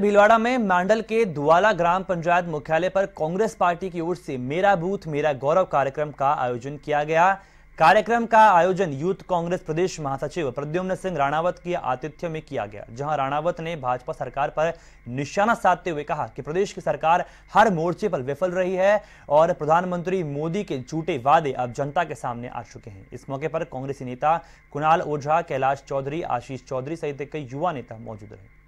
भीलवाड़ा में मांडल के दुआला ग्राम पंचायत मुख्यालय पर कांग्रेस पार्टी की ओर से मेरा बूथ मेरा गौरव कार्यक्रम का आयोजन किया गया कार्यक्रम का आयोजन यूथ कांग्रेस प्रदेश महासचिव प्रद्युम्न सिंह राणावत के आतिथ्य में किया गया जहां राणावत ने भाजपा सरकार पर निशाना साधते हुए कहा कि प्रदेश की सरकार हर मोर्चे पर विफल रही है और प्रधानमंत्री मोदी के झूठे वादे अब जनता के सामने आ चुके हैं इस मौके पर कांग्रेसी नेता कुणाल ओझा कैलाश चौधरी आशीष चौधरी सहित कई युवा नेता मौजूद रहे